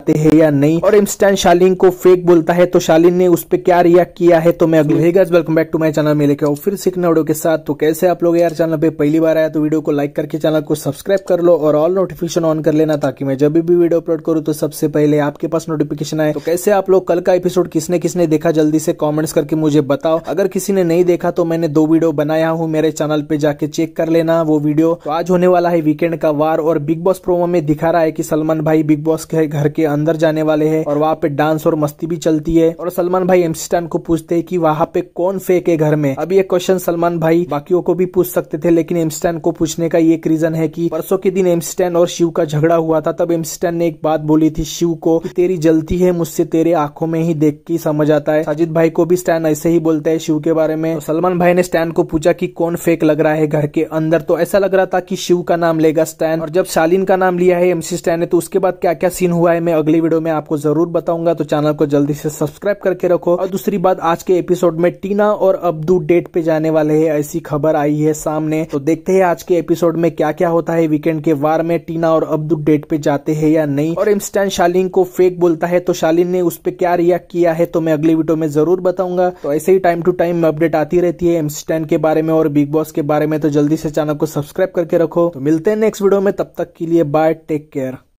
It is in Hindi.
जाते हैं या नहीं और इमस्टान शालीन को फेक बोलता है तो शालीन ने उस पर क्या रिएक्ट किया है तो मैं अगले welcome back to my channel में लेकर फिर सीखने वीडियो के साथ तो कैसे आप लोग यार चैनल पे पहली बार आया तो वीडियो को लाइक करके चैनल को सब्सक्राइब कर लो और ऑल नोटिफिकेशन ऑन कर लेना ताकि मैं जब भी वीडियो अपलोड करूँ तो सबसे पहले आपके पास नोटिफिकेशन आए तो कैसे आप लोग कल का एपिसोड किसने किसने देखा जल्दी से कॉमेंट्स करके मुझे बताओ अगर किसी ने नहीं देखा तो मैंने दो वीडियो बनाया हूँ मेरे चैनल पे जाके चेक कर लेना वो वीडियो तो आज होने वाला है वीकेंड का वार और बिग बॉस प्रोमो में दिखा रहा है की सलमान भाई बिग बॉस के घर के अंदर जाने वाले है और वहाँ पे डांस और मस्ती भी चलती है और सलमान भाई एम को पूछते है की वहाँ पे कौन फेक है घर में अभी ये क्वेश्चन सलमान भाई बाकियों को भी पूछ सकते थे लेकिन एम को पूछने का एक रीजन है की परसों के दिन एम और शिव का झगड़ा हुआ था तब एम ने एक बात बोली थी शिव को तेरी जलती है मुझसे तेरे आंखों में ही देख के समझ आता है साजिद भाई को भी स्टैंड ऐसे ही बोलता है शिव के बारे में तो सलमान भाई ने स्टैंड को पूछा कि कौन फेक लग रहा है घर के अंदर तो ऐसा लग रहा था कि शिव का नाम लेगा स्टैंड और जब शालीन का नाम लिया है एमसी स्टैंड ने तो उसके बाद क्या क्या सीन हुआ है मैं अगली वीडियो में आपको जरूर बताऊंगा तो चैनल को जल्दी से सब्सक्राइब करके रखो और दूसरी बात आज के एपिसोड में टीना और अब्दू डेट पे जाने वाले है ऐसी खबर आई है सामने तो देखते हैं आज के एपिसोड में क्या क्या होता है वीकेंड के वार में टीना और अब्दू डेट पे जाते हैं या नहीं और इंस्टेंट शालीन को फेक बोलता है तो शालीन ने उस पर क्या रिएक्ट किया है तो मैं अगली वीडियो में जरूर बताऊंगा तो ऐसे ही टाइम टू टाइम अपडेट आती रहती है एमस्टैन के बारे में और बिग बॉस के बारे में तो जल्दी से चैनल को सब्सक्राइब करके रखो तो मिलते हैं नेक्स्ट वीडियो में तब तक के लिए बाय टेक केयर